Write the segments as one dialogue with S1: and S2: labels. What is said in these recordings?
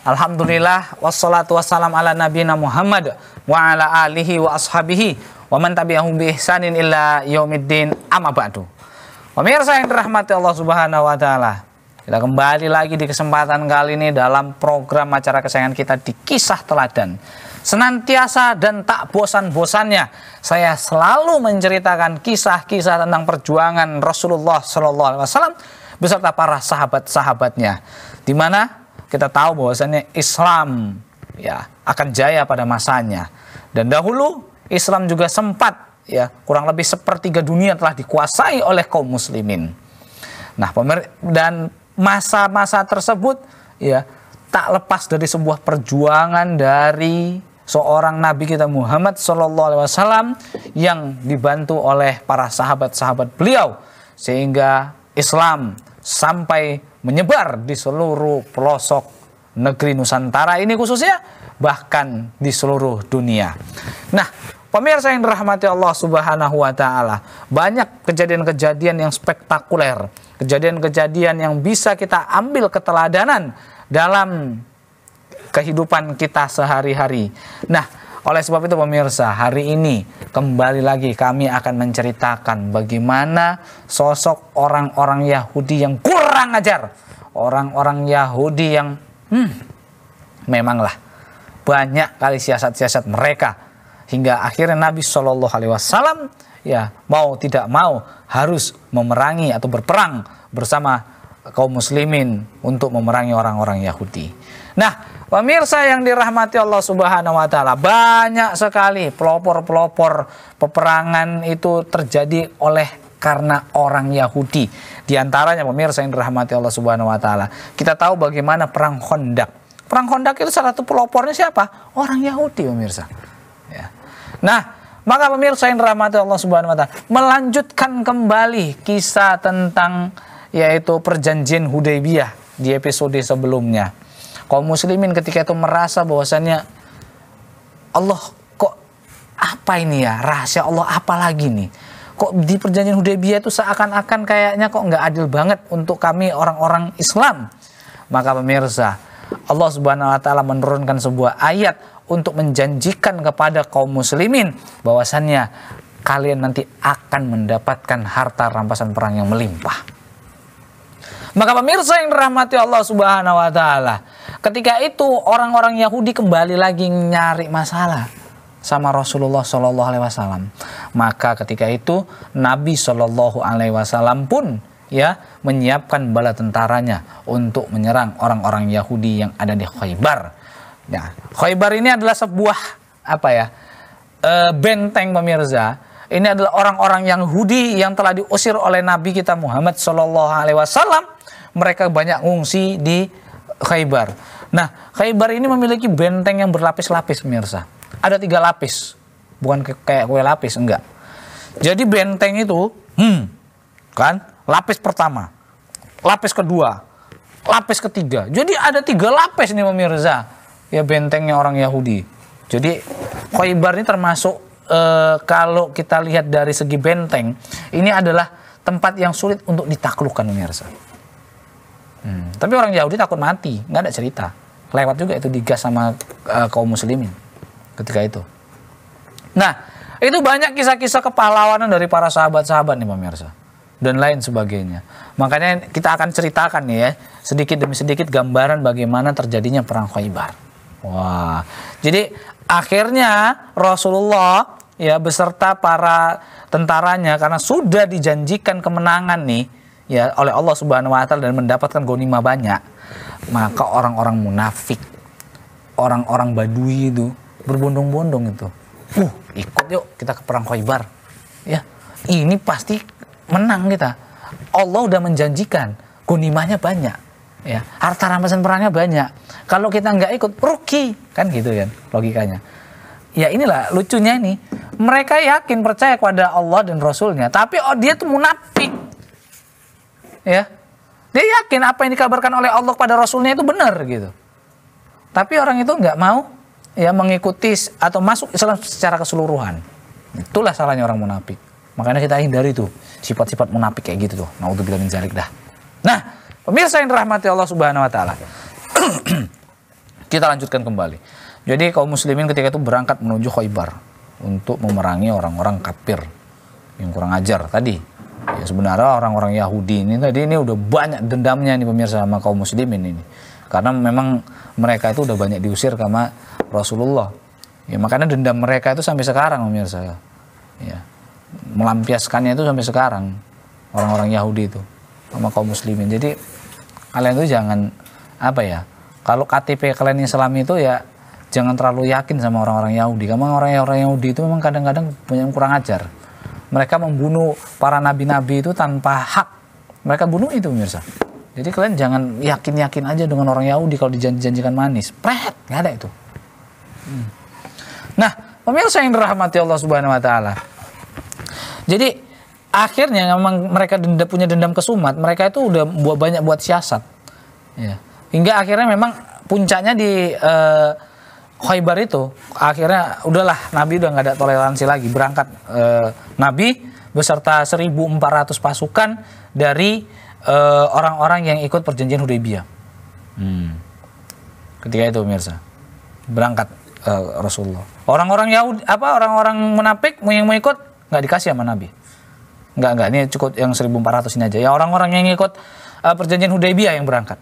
S1: Alhamdulillah wassalatu wassalam ala nabiyina Muhammad wa ala alihi wa ashabihi wa man tabi'ahum bi ihsanin illa yaumiddin amma ba'du. Pemirsa yang dirahmati Allah Subhanahu wa taala. Kita kembali lagi di kesempatan kali ini dalam program acara kesayangan kita di Kisah Teladan. Senantiasa dan tak bosan-bosannya saya selalu menceritakan kisah-kisah tentang perjuangan Rasulullah Shallallahu alaihi wasallam beserta para sahabat-sahabatnya. Di mana kita tahu bahwasannya Islam ya akan jaya pada masanya. Dan dahulu Islam juga sempat ya kurang lebih sepertiga dunia telah dikuasai oleh kaum muslimin. Nah, dan masa-masa tersebut ya tak lepas dari sebuah perjuangan dari seorang Nabi kita Muhammad Shallallahu Alaihi Wasallam yang dibantu oleh para sahabat-sahabat beliau sehingga Islam sampai menyebar di seluruh pelosok negeri Nusantara ini khususnya bahkan di seluruh dunia. Nah, pemirsa yang dirahmati Allah Subhanahu wa taala, banyak kejadian-kejadian yang spektakuler, kejadian-kejadian yang bisa kita ambil keteladanan dalam kehidupan kita sehari-hari. Nah, oleh sebab itu pemirsa, hari ini kembali lagi kami akan menceritakan bagaimana sosok orang-orang Yahudi yang kurang ajar. Orang-orang Yahudi yang hmm, memanglah banyak kali siasat-siasat mereka. Hingga akhirnya Nabi Shallallahu Alaihi Wasallam ya mau tidak mau harus memerangi atau berperang bersama kaum muslimin untuk memerangi orang-orang Yahudi. Nah, Pemirsa yang dirahmati Allah Subhanahu wa taala, banyak sekali pelopor-pelopor peperangan itu terjadi oleh karena orang Yahudi. Di antaranya pemirsa yang dirahmati Allah Subhanahu wa taala. Kita tahu bagaimana perang Khandaq. Perang Khandaq itu salah satu pelopornya siapa? Orang Yahudi, pemirsa. Ya. Nah, maka pemirsa yang dirahmati Allah Subhanahu wa taala, melanjutkan kembali kisah tentang yaitu perjanjian Hudaybiyah di episode sebelumnya kaum muslimin ketika itu merasa bahwasannya Allah kok apa ini ya rahasia Allah apa lagi nih kok di perjanjian Hudaybiyah itu seakan-akan kayaknya kok nggak adil banget untuk kami orang-orang Islam maka pemirsa Allah Subhanahu wa taala menurunkan sebuah ayat untuk menjanjikan kepada kaum muslimin bahwasannya kalian nanti akan mendapatkan harta rampasan perang yang melimpah. Maka pemirsa yang dirahmati Allah Subhanahu wa taala, Ketika itu orang-orang Yahudi kembali lagi nyari masalah sama Rasulullah Shallallahu Alaihi Wasallam. Maka ketika itu Nabi Shallallahu Alaihi Wasallam pun ya menyiapkan bala tentaranya untuk menyerang orang-orang Yahudi yang ada di Khaybar. Nah, Khaybar ini adalah sebuah apa ya e, benteng pemirsa. Ini adalah orang-orang yang Yahudi yang telah diusir oleh Nabi kita Muhammad Shallallahu Alaihi Wasallam. Mereka banyak ngungsi di Khaybar. Nah, Khaybar ini memiliki benteng yang berlapis-lapis pemirsa. Ada tiga lapis, bukan kayak kue lapis, enggak. Jadi benteng itu, hmm, kan, lapis pertama, lapis kedua, lapis ketiga. Jadi ada tiga lapis nih pemirsa, ya bentengnya orang Yahudi. Jadi Khaybar ini termasuk e, kalau kita lihat dari segi benteng, ini adalah tempat yang sulit untuk ditaklukkan pemirsa. Hmm. Tapi orang Yahudi takut mati, nggak ada cerita. Lewat juga itu digas sama uh, kaum muslimin ketika itu. Nah, itu banyak kisah-kisah kepahlawanan dari para sahabat-sahabat nih pemirsa dan lain sebagainya. Makanya kita akan ceritakan nih ya, sedikit demi sedikit gambaran bagaimana terjadinya perang Khaybar. Wah. Jadi akhirnya Rasulullah ya beserta para tentaranya karena sudah dijanjikan kemenangan nih ya oleh Allah Subhanahu wa taala dan mendapatkan gonima banyak, maka orang-orang munafik, orang-orang badui itu berbondong-bondong itu. Uh, ikut yuk kita ke perang Khaybar. Ya, ini pasti menang kita. Allah udah menjanjikan gonimahnya banyak. Ya, harta rampasan perangnya banyak. Kalau kita nggak ikut rugi kan gitu kan logikanya. Ya inilah lucunya ini. Mereka yakin percaya kepada Allah dan Rasulnya, tapi oh, dia tuh munafik ya dia yakin apa yang dikabarkan oleh Allah pada Rasulnya itu benar gitu tapi orang itu nggak mau ya mengikuti atau masuk Islam secara keseluruhan itulah salahnya orang munafik makanya kita hindari tuh sifat-sifat munafik kayak gitu tuh naudzubillah min zalik dah nah pemirsa yang dirahmati Allah Subhanahu wa taala kita lanjutkan kembali jadi kaum muslimin ketika itu berangkat menuju Khaybar untuk memerangi orang-orang kafir yang kurang ajar tadi Ya, sebenarnya orang-orang Yahudi ini tadi ini udah banyak dendamnya nih pemirsa sama kaum muslimin ini. Karena memang mereka itu udah banyak diusir sama Rasulullah. Ya, makanya dendam mereka itu sampai sekarang pemirsa. Ya. Melampiaskannya itu sampai sekarang orang-orang Yahudi itu sama kaum muslimin. Jadi kalian tuh jangan apa ya? Kalau KTP kalian Islam itu ya jangan terlalu yakin sama orang-orang Yahudi. Karena orang-orang Yahudi itu memang kadang-kadang punya kurang ajar mereka membunuh para nabi-nabi itu tanpa hak mereka bunuh itu pemirsa jadi kalian jangan yakin-yakin aja dengan orang Yahudi kalau dijanjikan manis pret nggak ada itu hmm. nah pemirsa yang dirahmati Allah Subhanahu Wa Taala jadi akhirnya memang mereka dendam, punya dendam kesumat. mereka itu udah buat banyak buat siasat ya. hingga akhirnya memang puncaknya di uh, Khaybar itu akhirnya udahlah Nabi udah nggak ada toleransi lagi berangkat e, Nabi beserta 1.400 pasukan dari eh, orang-orang e, yang ikut perjanjian Hudaybiyah. Hmm. Ketika itu Mirza berangkat e, Rasulullah. Orang-orang Yahudi apa orang-orang munafik yang mau ikut nggak dikasih sama Nabi. Nggak nggak ini cukup yang 1.400 ini aja. Ya orang-orang yang ikut e, perjanjian Hudaybiyah yang berangkat.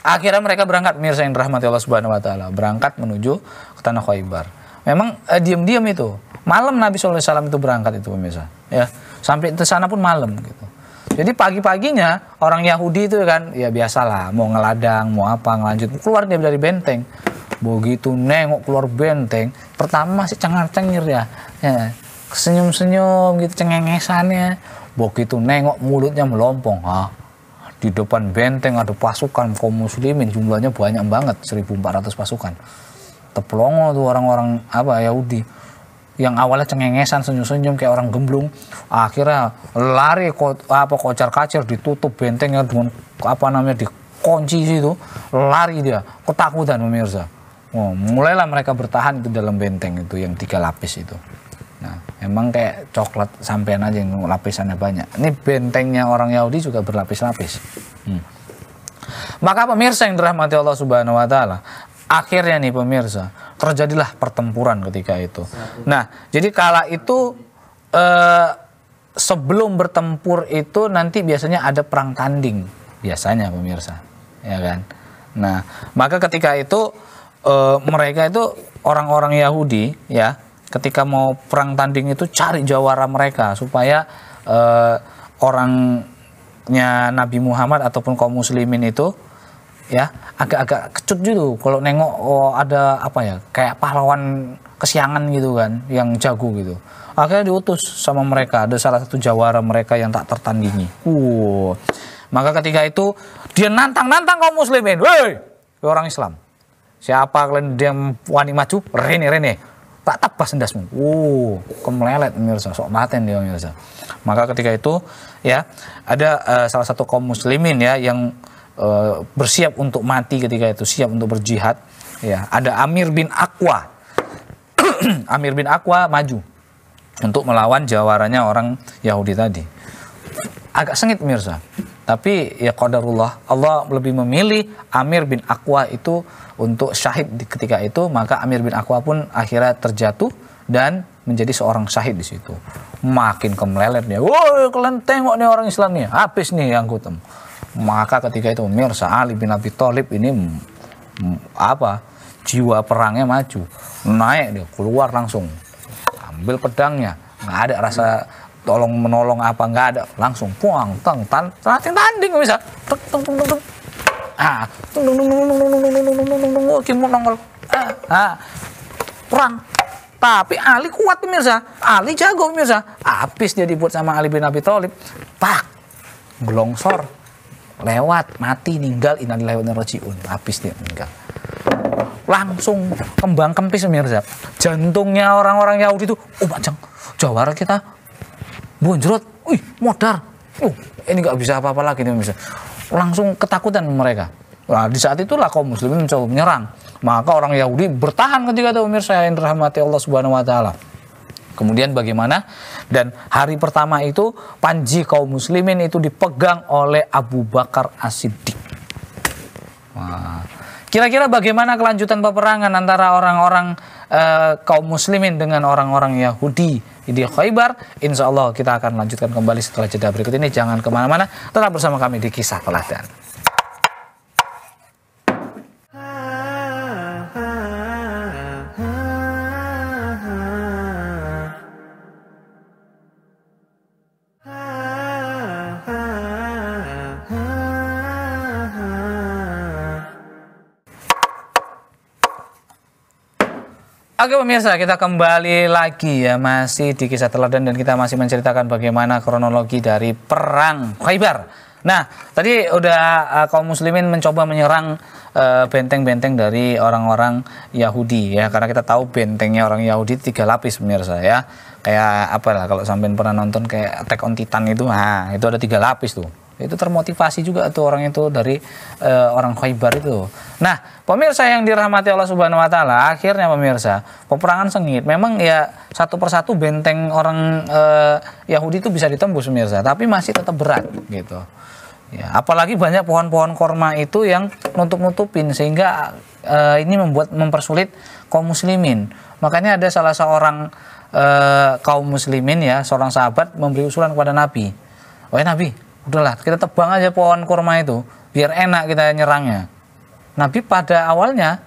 S1: Akhirnya mereka berangkat mirsa yang rahmati Allah Subhanahu wa taala, berangkat menuju ke tanah Khaibar. Memang eh, diam-diam itu. Malam Nabi SAW itu berangkat itu pemirsa, ya. Sampai ke sana pun malam gitu. Jadi pagi-paginya orang Yahudi itu kan ya biasalah mau ngeladang, mau apa, ngelanjut keluar dia dari benteng. Begitu nengok keluar benteng, pertama masih cengar-cengir ya. ya senyum-senyum gitu cengengesannya. Begitu nengok mulutnya melompong. ah di depan benteng ada pasukan kaum muslimin jumlahnya banyak banget 1400 pasukan teplongo tuh orang-orang apa Yahudi yang awalnya cengengesan senyum-senyum kayak orang gemblung akhirnya lari ko, apa kocar kacir ditutup bentengnya dengan apa namanya dikunci situ lari dia ketakutan pemirsa oh, mulailah mereka bertahan itu dalam benteng itu yang tiga lapis itu emang kayak coklat sampean aja yang lapisannya banyak. Ini bentengnya orang Yahudi juga berlapis-lapis. Hmm. Maka pemirsa yang dirahmati Allah Subhanahu wa taala, akhirnya nih pemirsa, terjadilah pertempuran ketika itu. Nah, jadi kala itu eh, sebelum bertempur itu nanti biasanya ada perang tanding biasanya pemirsa, ya kan? Nah, maka ketika itu eh, mereka itu orang-orang Yahudi ya ketika mau perang tanding itu cari jawara mereka supaya uh, orangnya Nabi Muhammad ataupun kaum muslimin itu ya agak-agak kecut gitu kalau nengok oh, ada apa ya kayak pahlawan kesiangan gitu kan yang jago gitu akhirnya diutus sama mereka ada salah satu jawara mereka yang tak tertandingi uh maka ketika itu dia nantang-nantang kaum muslimin woi orang Islam siapa kalian dia wani maju rene rene tak tabas endasmu. Uh, kemelelet mirsa, sok maten dia mirza. Maka ketika itu ya ada uh, salah satu kaum muslimin ya yang uh, bersiap untuk mati ketika itu, siap untuk berjihad ya. Ada Amir bin Akwa. Amir bin Akwa maju untuk melawan jawarannya orang Yahudi tadi. Agak sengit mirza. Tapi ya qadarullah, Allah lebih memilih Amir bin Aqwa itu untuk syahid ketika itu, maka Amir bin Aqwa pun akhirnya terjatuh dan menjadi seorang syahid di situ. Makin kemelelet dia. Woi, kalian tengok nih orang Islam nih, habis nih yang kutem. Maka ketika itu Mirsa Ali bin Abi Thalib ini apa? Jiwa perangnya maju, naik dia, keluar langsung. Ambil pedangnya, nggak ada rasa tolong menolong apa nggak ada langsung puang teng tan tanding tanding bisa tung tung tung tung ah tung tung tung tung tung tung tung tung tung tung tung nongol ah tung tapi Ali kuat pemirsa Ali jago pemirsa habis dia dibuat sama Ali bin Abi Thalib tak gelongsor lewat mati ninggal inalillahi wa inna habis dia meninggal langsung kembang kempis pemirsa jantungnya orang-orang Yahudi itu oh bajang jawara kita bonjrot, wih modar, uh, ini nggak bisa apa-apa lagi nih bisa. Langsung ketakutan mereka. Nah, di saat itulah kaum muslimin mencoba menyerang. Maka orang Yahudi bertahan ketika itu pemirsa yang dirahmati Allah Subhanahu wa taala. Kemudian bagaimana? Dan hari pertama itu panji kaum muslimin itu dipegang oleh Abu Bakar As-Siddiq. Kira-kira bagaimana kelanjutan peperangan antara orang-orang e, kaum muslimin dengan orang-orang Yahudi di Khaybar. Insya Allah kita akan lanjutkan kembali setelah jeda berikut ini. Jangan kemana-mana, tetap bersama kami di Kisah Teladan. Oke pemirsa, kita kembali lagi ya masih di kisah teladan dan kita masih menceritakan bagaimana kronologi dari perang Khaybar. Nah, tadi udah uh, kaum muslimin mencoba menyerang eh, benteng-benteng uh, dari orang-orang Yahudi ya karena kita tahu bentengnya orang Yahudi tiga lapis pemirsa ya. Kayak apa lah kalau sampai pernah nonton kayak Attack on Titan itu, nah itu ada tiga lapis tuh itu termotivasi juga tuh orang itu dari uh, orang Khaybar itu. Nah, pemirsa yang dirahmati Allah Subhanahu wa taala, akhirnya pemirsa, peperangan sengit memang ya satu persatu benteng orang uh, Yahudi itu bisa ditembus pemirsa, tapi masih tetap berat gitu. Ya, apalagi banyak pohon-pohon korma itu yang nutup-nutupin sehingga uh, ini membuat mempersulit kaum muslimin. Makanya ada salah seorang uh, kaum muslimin ya, seorang sahabat memberi usulan kepada Nabi. Wah Nabi, udahlah kita tebang aja pohon kurma itu biar enak kita nyerangnya Nabi pada awalnya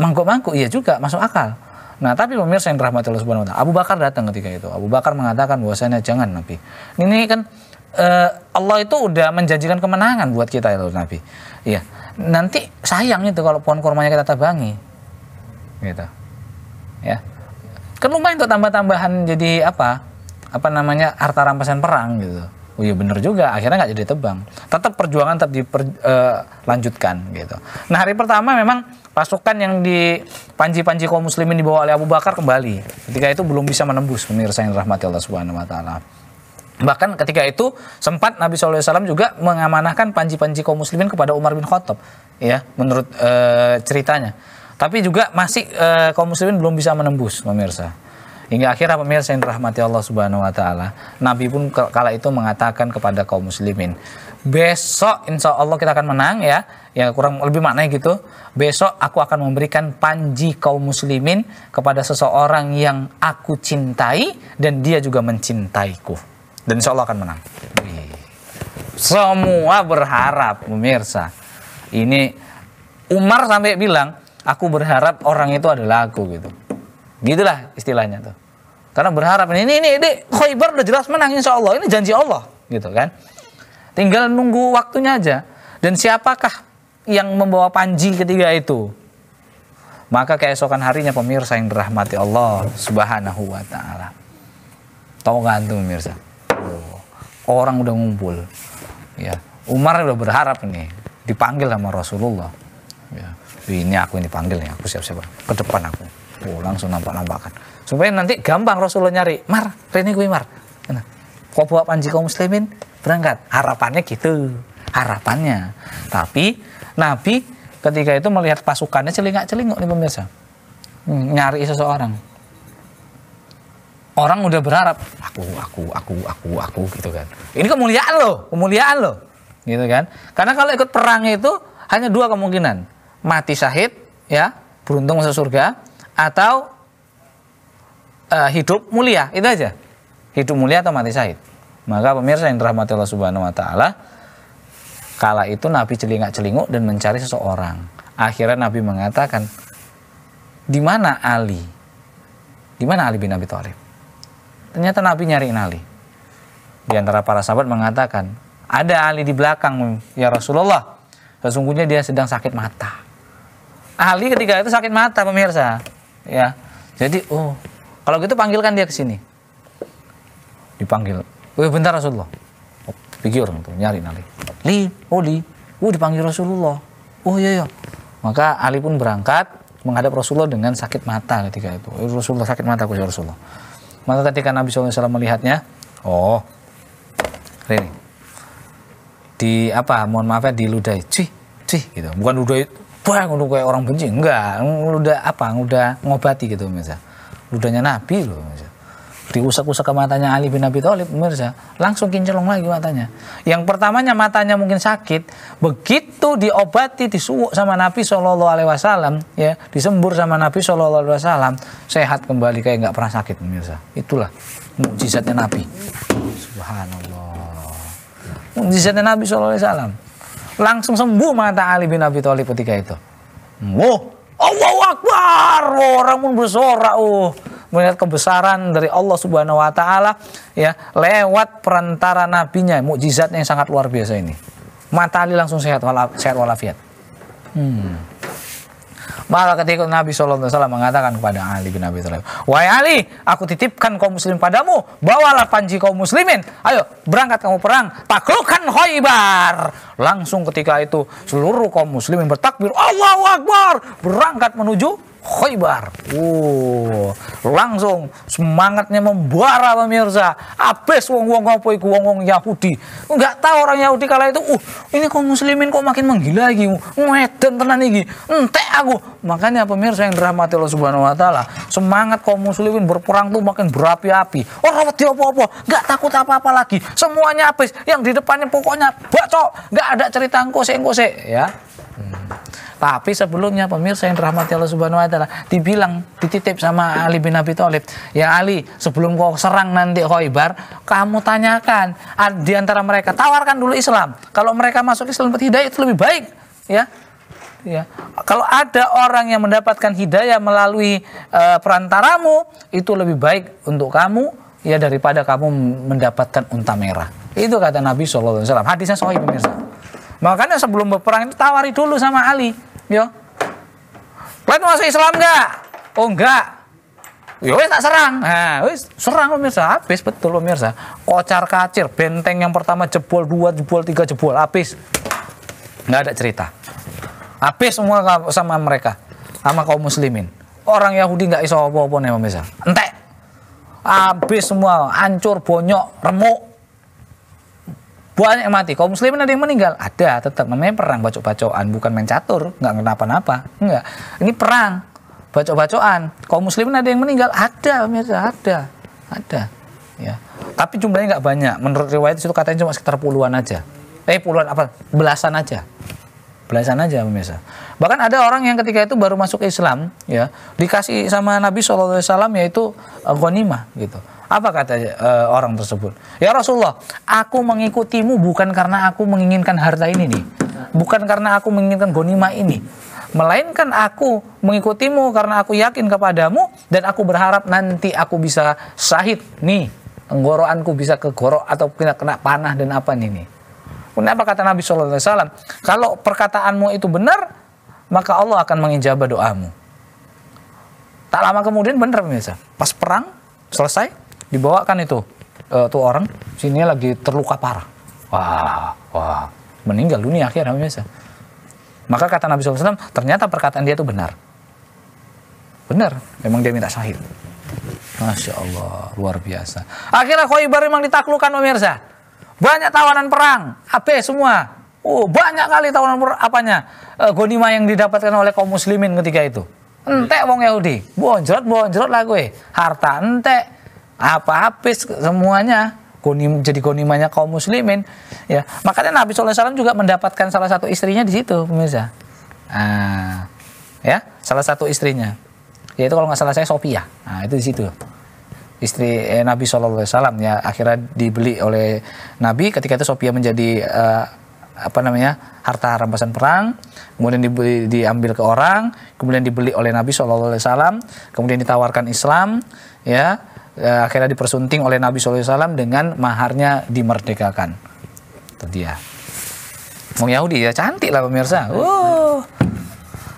S1: mangkuk-mangkuk iya juga masuk akal Nah, tapi pemirsa yang dirahmati Allah Subhanahu wa taala, Abu Bakar datang ketika itu. Abu Bakar mengatakan bahwasanya jangan Nabi. Ini kan uh, Allah itu udah menjanjikan kemenangan buat kita ya Nabi. Iya. Nanti sayang itu kalau pohon kurmanya kita tebangi Gitu. Ya. Kan lumayan tuh tambah-tambahan jadi apa? Apa namanya? harta rampasan perang gitu oh iya bener juga akhirnya nggak jadi tebang tetap perjuangan tetap dilanjutkan eh, uh, gitu nah hari pertama memang pasukan yang di panji-panji kaum muslimin dibawa oleh Abu Bakar kembali ketika itu belum bisa menembus pemirsa yang rahmati Allah Subhanahu wa taala Bahkan ketika itu sempat Nabi SAW juga mengamanahkan panji-panji kaum muslimin kepada Umar bin Khattab. Ya, menurut e, ceritanya. Tapi juga masih e, kaum muslimin belum bisa menembus pemirsa. Hingga akhirnya pemirsa yang dirahmati Allah Subhanahu wa taala, Nabi pun kala itu mengatakan kepada kaum muslimin, "Besok insya Allah kita akan menang ya." Ya kurang lebih maknanya gitu. Besok aku akan memberikan panji kaum muslimin kepada seseorang yang aku cintai dan dia juga mencintaiku. Dan insya Allah akan menang. Semua berharap pemirsa. Ini Umar sampai bilang, aku berharap orang itu adalah aku gitu. Gitulah istilahnya tuh. Karena berharap ini ini ini Khaybar udah jelas menang insya Allah ini janji Allah gitu kan. Tinggal nunggu waktunya aja. Dan siapakah yang membawa panji ketiga itu? Maka keesokan harinya pemirsa yang dirahmati Allah Subhanahu wa taala. Tahu kan tuh pemirsa? Oh, orang udah ngumpul. Ya, Umar udah berharap nih dipanggil sama Rasulullah. Ya, ini aku ini dipanggil nih, aku siap-siap ke depan aku oh, langsung nampak-nampakan supaya nanti gampang Rasulullah nyari Mar Rene gue Mar nah, kau bawa panji kaum muslimin berangkat harapannya gitu harapannya tapi Nabi ketika itu melihat pasukannya celingak-celinguk nih pemirsa hmm, nyari seseorang orang udah berharap aku aku aku aku aku gitu kan ini kemuliaan loh kemuliaan loh gitu kan karena kalau ikut perang itu hanya dua kemungkinan mati syahid ya beruntung masuk surga atau uh, hidup mulia itu aja hidup mulia atau mati syahid maka pemirsa yang dirahmati Allah Subhanahu wa taala kala itu Nabi celingak-celinguk dan mencari seseorang akhirnya Nabi mengatakan di mana Ali di mana Ali bin Abi Thalib ternyata Nabi nyariin Ali di antara para sahabat mengatakan ada Ali di belakang ya Rasulullah sesungguhnya dia sedang sakit mata Ali ketika itu sakit mata pemirsa ya jadi oh kalau gitu panggilkan dia ke sini dipanggil Wih bentar Rasulullah oh, orang tuh nyari Ali. li oh li oh dipanggil Rasulullah oh iya iya maka Ali pun berangkat menghadap Rasulullah dengan sakit mata ketika itu eh, Rasulullah sakit mata kusi Rasulullah maka ketika Nabi SAW melihatnya oh ini di apa mohon maaf ya di ludai cih cih gitu bukan ludai wah lu kayak orang benci enggak lu udah apa udah ngobati gitu mirsa udahnya nabi lo, mirsa diusak-usak ke matanya Ali bin Abi Thalib mirsa langsung kinclong lagi matanya yang pertamanya matanya mungkin sakit begitu diobati disuwuk sama Nabi Shallallahu Alaihi Wasallam ya disembur sama Nabi Shallallahu Alaihi Wasallam sehat kembali kayak nggak pernah sakit mirsa itulah mukjizatnya Nabi subhanallah mukjizatnya Nabi Shallallahu Alaihi Wasallam langsung sembuh mata Ali bin Abi Thalib ketika itu. Wow, Allah Akbar, wow, orang pun bersorak, oh, melihat kebesaran dari Allah Subhanahu Wa Taala, ya lewat perantara nabinya, mukjizatnya yang sangat luar biasa ini. Mata Ali langsung sehat, wala, sehat walafiat. Hmm. Malah ketika Nabi SAW mengatakan kepada Ali bin Abi Thalib, Wahai Ali, aku titipkan kaum muslim padamu, bawalah panji kaum muslimin, ayo berangkat kamu perang, taklukkan Khaybar. Langsung ketika itu seluruh kaum muslimin bertakbir, Allahu Akbar, berangkat menuju Khoibar. uh, oh, langsung semangatnya membara pemirsa. abis wong-wong apa iku wong-wong Yahudi. Enggak tahu orang Yahudi kala itu, uh, ini kok muslimin kok makin menggila iki. Ngeden tenan iki. Entek aku. Makanya pemirsa yang dirahmati Allah Subhanahu wa taala, semangat kaum muslimin berperang tuh makin berapi-api. Ora wedi apa-apa, enggak takut apa-apa lagi. Semuanya habis. Yang di depannya pokoknya bacok, enggak ada cerita engko sik ya. Hmm. Tapi sebelumnya pemirsa yang dirahmati Allah Subhanahu wa taala dibilang dititip sama Ali bin Abi Thalib, "Ya Ali, sebelum kau serang nanti Khaibar, kamu tanyakan di antara mereka, tawarkan dulu Islam. Kalau mereka masuk Islam dapat hidayah itu lebih baik." Ya, ya. Kalau ada orang yang mendapatkan hidayah melalui uh, perantaramu, itu lebih baik untuk kamu ya daripada kamu mendapatkan unta merah. Itu kata Nabi SAW. Hadisnya sahih pemirsa. Makanya sebelum berperang itu tawari dulu sama Ali. Yo. Kalian masuk Islam enggak? Oh enggak. Ya wis tak serang. Nah, wis serang pemirsa, habis betul pemirsa. Kocar kacir, benteng yang pertama jebol, dua jebol, tiga jebol, habis. Nggak ada cerita. Habis semua sama mereka, sama kaum muslimin. Orang Yahudi nggak iso apa-apa nih pemirsa. Entek. Habis semua, hancur, bonyok, remuk banyak yang mati kaum muslimin ada yang meninggal ada tetap namanya perang bacok-bacokan bukan main catur nggak kenapa-napa enggak. ini perang bacok-bacokan kaum muslimin ada yang meninggal ada pemirsa ada ada ya tapi jumlahnya nggak banyak menurut riwayat itu katanya cuma sekitar puluhan aja eh puluhan apa belasan aja belasan aja pemirsa. Bahkan ada orang yang ketika itu baru masuk Islam, ya dikasih sama Nabi saw yaitu uh, ghanimah gitu. Apa kata uh, orang tersebut? Ya Rasulullah, aku mengikutimu bukan karena aku menginginkan harta ini nih. Bukan karena aku menginginkan gonima ini. Melainkan aku mengikutimu karena aku yakin kepadamu dan aku berharap nanti aku bisa sahid nih. Ngoroanku bisa kegorok atau kena, kena panah dan apa nih nih. Kenapa kata Nabi Shallallahu Alaihi Wasallam? Kalau perkataanmu itu benar, maka Allah akan mengijabah doamu. Tak lama kemudian benar pemirsa. Pas perang selesai, dibawa kan itu uh, tuh orang sini lagi terluka parah wah wah meninggal dunia akhirnya biasa maka kata Nabi SAW ternyata perkataan dia itu benar benar memang dia minta syahid Masya Allah, luar biasa. Akhirnya Khoibar memang ditaklukkan pemirsa. Banyak tawanan perang, AB semua. Oh, banyak kali tawanan perang, apanya? E, gonima yang didapatkan oleh kaum muslimin ketika itu. Entek wong Yahudi, bonjrot bonjrot lah gue. Harta entek, apa habis semuanya kunim jadi konimanya kaum muslimin ya makanya Nabi SAW juga mendapatkan salah satu istrinya di situ pemirsa ah ya salah satu istrinya yaitu kalau nggak salah saya Sophia nah, itu di situ istri eh, Nabi saw Alaihi Wasallam ya akhirnya dibeli oleh Nabi ketika itu Sophia menjadi uh, apa namanya harta rampasan perang kemudian dibeli, diambil ke orang kemudian dibeli oleh Nabi saw Alaihi Wasallam kemudian ditawarkan Islam ya uh, akhirnya dipersunting oleh Nabi SAW dengan maharnya dimerdekakan. Itu dia. mau Yahudi ya cantik lah pemirsa. Uh.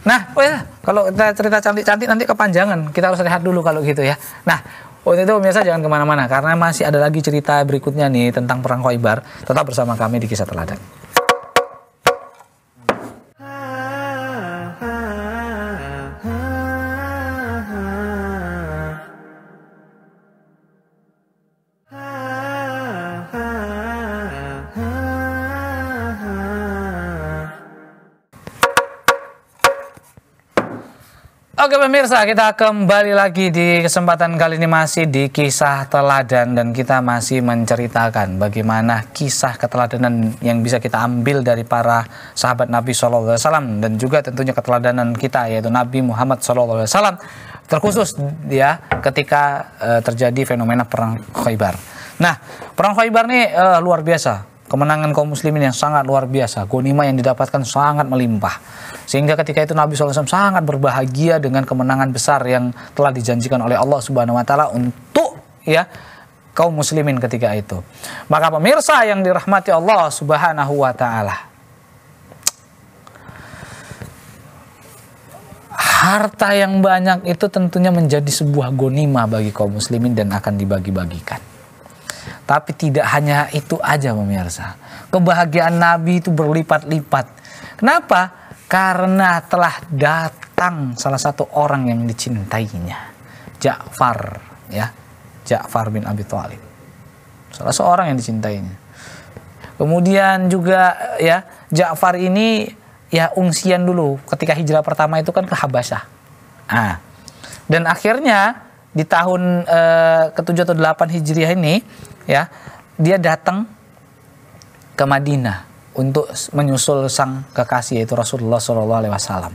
S1: Nah, oh ya, kalau kita cerita cantik-cantik nanti kepanjangan. Kita harus lihat dulu kalau gitu ya. Nah, untuk itu pemirsa jangan kemana-mana karena masih ada lagi cerita berikutnya nih tentang perang Khoibar. Tetap bersama kami di Kisah Teladan. pemirsa, kita kembali lagi di kesempatan kali ini masih di kisah teladan dan kita masih menceritakan bagaimana kisah keteladanan yang bisa kita ambil dari para sahabat Nabi SAW dan juga tentunya keteladanan kita yaitu Nabi Muhammad SAW terkhusus ya ketika uh, terjadi fenomena perang Khaybar. Nah, perang Khaybar ini uh, luar biasa kemenangan kaum muslimin yang sangat luar biasa. Gonima yang didapatkan sangat melimpah. Sehingga ketika itu Nabi SAW sangat berbahagia dengan kemenangan besar yang telah dijanjikan oleh Allah Subhanahu wa taala untuk ya kaum muslimin ketika itu. Maka pemirsa yang dirahmati Allah Subhanahu wa taala. Harta yang banyak itu tentunya menjadi sebuah gonima bagi kaum muslimin dan akan dibagi-bagikan. Tapi tidak hanya itu aja pemirsa. Kebahagiaan Nabi itu berlipat-lipat. Kenapa? Karena telah datang salah satu orang yang dicintainya. Ja'far ya. Ja'far bin Abi Thalib. Salah seorang yang dicintainya. Kemudian juga ya Ja'far ini ya ungsian dulu ketika hijrah pertama itu kan ke Habasyah. Ah. Dan akhirnya di tahun eh, ke-7 atau 8 Hijriah ini ya dia datang ke Madinah untuk menyusul sang kekasih yaitu Rasulullah Shallallahu Alaihi Wasallam.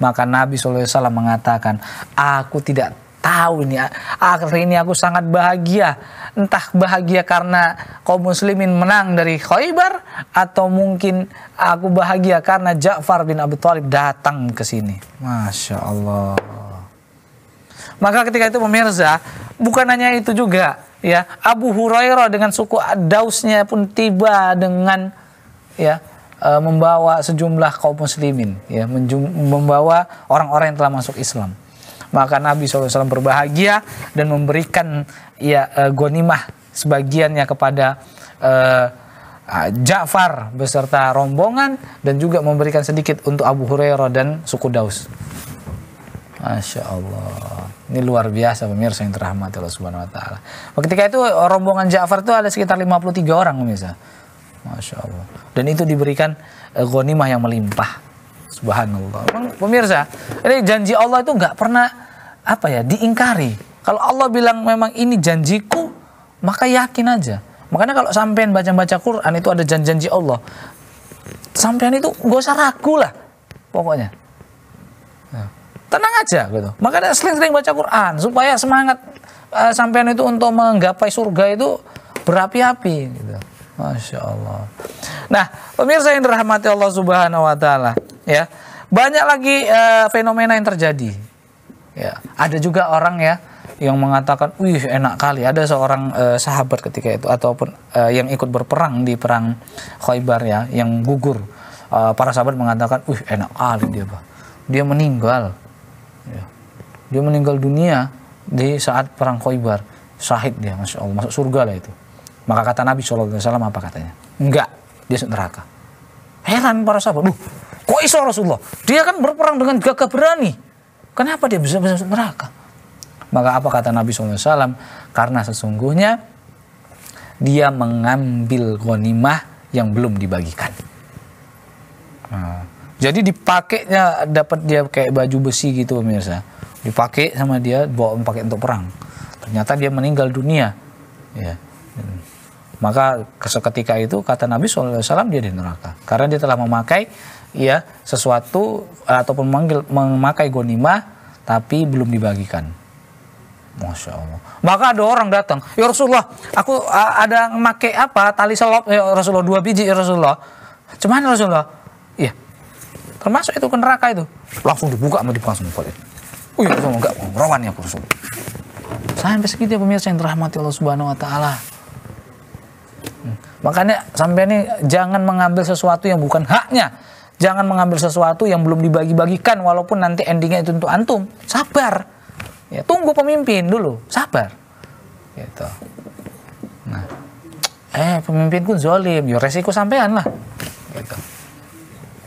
S1: Maka Nabi Shallallahu Alaihi Wasallam mengatakan, aku tidak tahu ini akhir ini aku sangat bahagia entah bahagia karena kaum muslimin menang dari Khaybar atau mungkin aku bahagia karena Ja'far bin Abi Thalib datang ke sini Masya Allah maka ketika itu pemirsa bukan hanya itu juga ya Abu Hurairah dengan suku Dausnya pun tiba dengan ya e, membawa sejumlah kaum muslimin ya membawa orang-orang yang telah masuk Islam maka Nabi SAW berbahagia dan memberikan ya e, gonimah sebagiannya kepada e, Ja'far beserta rombongan dan juga memberikan sedikit untuk Abu Hurairah dan suku Daus Masya Allah. Ini luar biasa pemirsa yang terahmati Allah Subhanahu Wa Taala. Ketika itu rombongan Ja'far itu ada sekitar 53 orang pemirsa. Masya Allah. Dan itu diberikan e, ghanimah yang melimpah. Subhanallah. Pemirsa, ini janji Allah itu nggak pernah apa ya diingkari. Kalau Allah bilang memang ini janjiku, maka yakin aja. Makanya kalau sampean baca-baca Quran itu ada janji-janji Allah. Sampean itu gak usah ragu lah pokoknya tenang aja gitu. Makanya sering-sering baca Quran supaya semangat uh, sampean itu untuk menggapai surga itu berapi-api gitu. Masya Allah. Nah, pemirsa yang dirahmati Allah Subhanahu wa taala, ya. Banyak lagi uh, fenomena yang terjadi. Ya, ada juga orang ya yang mengatakan, "Wih, enak kali." Ada seorang uh, sahabat ketika itu ataupun uh, yang ikut berperang di perang Khaybar ya, yang gugur. Uh, para sahabat mengatakan, "Wih, enak kali dia, Pak." Dia meninggal dia meninggal dunia di saat perang Khaybar, syahid dia masya Allah masuk surga lah itu maka kata Nabi saw apa katanya enggak dia masuk neraka heran para sahabat Duh, kok iso Rasulullah dia kan berperang dengan gagah berani kenapa dia bisa masuk neraka maka apa kata Nabi saw karena sesungguhnya dia mengambil ghanimah yang belum dibagikan nah, jadi dipakainya dapat dia kayak baju besi gitu pemirsa dipakai sama dia bawa pakai untuk perang ternyata dia meninggal dunia ya maka seketika itu kata Nabi SAW dia di neraka karena dia telah memakai ya sesuatu ataupun memanggil, memakai gonima tapi belum dibagikan Masya Allah. Maka ada orang datang, ya Rasulullah, aku ada memakai apa tali selop, ya Rasulullah dua biji ya Rasulullah. Cuman ya Rasulullah, iya, termasuk itu ke neraka itu. Langsung dibuka sama dipasang Oh itu iya, enggak, rawan ya kursul. Sampai segitu ya pemirsa yang terahmati Allah Subhanahu wa taala. Hmm. Makanya sampai ini jangan mengambil sesuatu yang bukan haknya. Jangan mengambil sesuatu yang belum dibagi-bagikan walaupun nanti endingnya itu untuk antum. Sabar. Ya, tunggu pemimpin dulu, sabar. Gitu. Nah, eh pemimpinku zolim, ya resiko sampean lah. Gitu.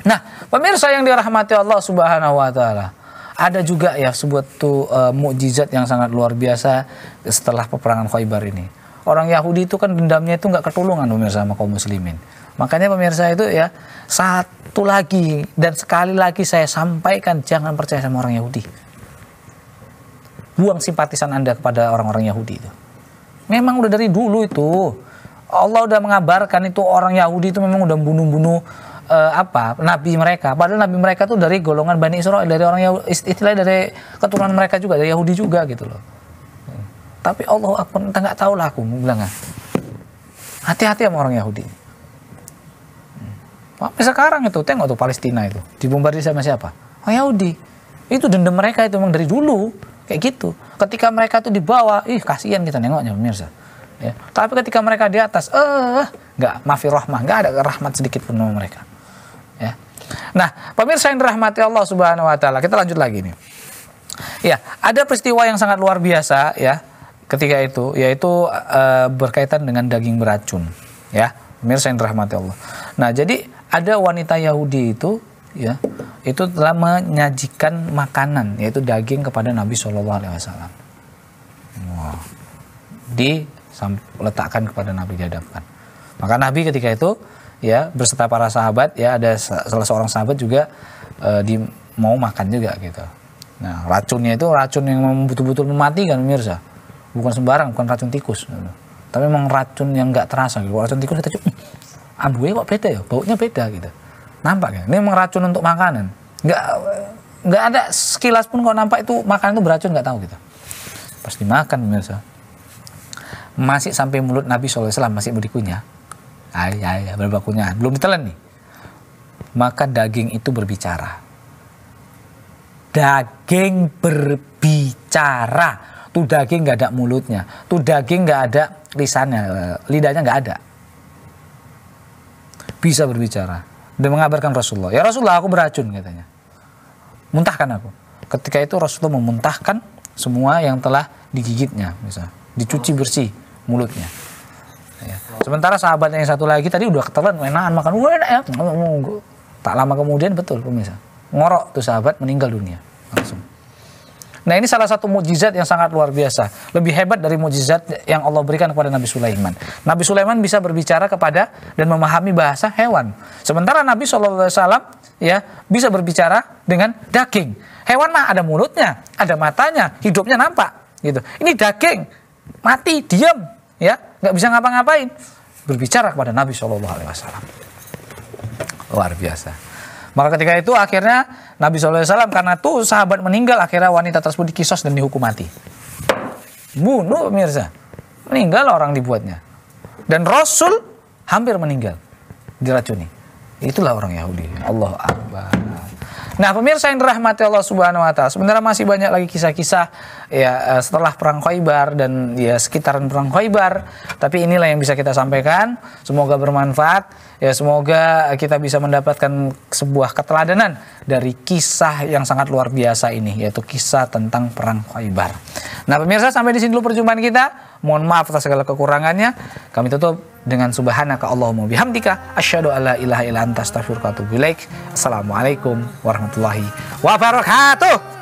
S1: Nah, pemirsa yang dirahmati Allah Subhanahu wa taala ada juga ya sebuah tuh uh, mukjizat yang sangat luar biasa setelah peperangan Khaybar ini. Orang Yahudi itu kan dendamnya itu nggak ketulungan pemirsa sama kaum muslimin. Makanya pemirsa itu ya satu lagi dan sekali lagi saya sampaikan jangan percaya sama orang Yahudi. Buang simpatisan Anda kepada orang-orang Yahudi itu. Memang udah dari dulu itu Allah udah mengabarkan itu orang Yahudi itu memang udah bunuh-bunuh uh, apa nabi mereka padahal nabi mereka tuh dari golongan Bani Israel dari orang Yahudi istilah dari keturunan mereka juga dari Yahudi juga gitu loh tapi Allah aku nggak tahu lah aku bilang ah, hati-hati sama orang Yahudi tapi hmm. sampai sekarang itu tengok tuh Palestina itu dibombardir sama siapa orang Yahudi itu dendam mereka itu memang dari dulu kayak gitu ketika mereka tuh dibawa ih kasihan kita nengoknya pemirsa ya. tapi ketika mereka di atas eh nggak mafi rahmah nggak ada rahmat sedikit pun sama mereka Nah, pemirsa yang dirahmati Allah Subhanahu wa taala, kita lanjut lagi nih. Ya, ada peristiwa yang sangat luar biasa ya ketika itu yaitu e, berkaitan dengan daging beracun ya pemirsa yang dirahmati Allah. Nah, jadi ada wanita Yahudi itu ya itu telah menyajikan makanan yaitu daging kepada Nabi Shallallahu alaihi wasallam. Wow. letakkan kepada Nabi dihadapkan. Maka Nabi ketika itu ya berserta para sahabat ya ada salah seorang sahabat juga e, di mau makan juga gitu. Nah racunnya itu racun yang betul-betul mematikan pemirsa, bukan sembarang, bukan racun tikus. Gitu. Tapi memang racun yang nggak terasa. Gitu. racun tikus kita cuma ya kok beda ya, baunya beda gitu. Nampak ya, ini memang racun untuk makanan. Nggak nggak ada sekilas pun kok nampak itu makanan itu beracun nggak tahu gitu. Pasti makan pemirsa, masih sampai mulut Nabi SAW masih berikunya ayah ayah berbakunya belum ditelan nih maka daging itu berbicara daging berbicara tuh daging nggak ada mulutnya tuh daging nggak ada lisannya lidahnya nggak ada bisa berbicara dan mengabarkan Rasulullah ya Rasulullah aku beracun katanya muntahkan aku ketika itu Rasulullah memuntahkan semua yang telah digigitnya bisa dicuci bersih mulutnya Ya. Sementara sahabatnya yang satu lagi tadi udah ketelan, enakan makan, wah enak ya. Tak lama kemudian betul pemirsa, ngorok tuh sahabat meninggal dunia langsung. Nah ini salah satu mujizat yang sangat luar biasa. Lebih hebat dari mujizat yang Allah berikan kepada Nabi Sulaiman. Nabi Sulaiman bisa berbicara kepada dan memahami bahasa hewan. Sementara Nabi Shallallahu Alaihi Wasallam ya bisa berbicara dengan daging. Hewan mah ada mulutnya, ada matanya, hidupnya nampak gitu. Ini daging, mati, diam ya nggak bisa ngapa-ngapain berbicara kepada Nabi Shallallahu Alaihi Wasallam luar biasa maka ketika itu akhirnya Nabi Shallallahu Alaihi Wasallam karena tuh sahabat meninggal akhirnya wanita tersebut dikisos dan dihukum mati bunuh mirza meninggal orang dibuatnya dan Rasul hampir meninggal diracuni itulah orang Yahudi Allah Akbar Nah, pemirsa yang dirahmati Allah Subhanahu wa taala, sebenarnya masih banyak lagi kisah-kisah ya eh, setelah perang Khaibar dan ya sekitaran perang Khaibar, tapi inilah yang bisa kita sampaikan. Semoga bermanfaat. Ya, semoga kita bisa mendapatkan sebuah keteladanan dari kisah yang sangat luar biasa ini yaitu kisah tentang perang Khaibar. Nah, pemirsa sampai di sini dulu perjumpaan kita. Mohon maaf atas segala kekurangannya. Kami tutup dengan subhanaka Allahumma bihamdika asyhadu alla ilaha illa anta astaghfiruka wa atubu ilaik. Assalamualaikum warahmatullahi wabarakatuh.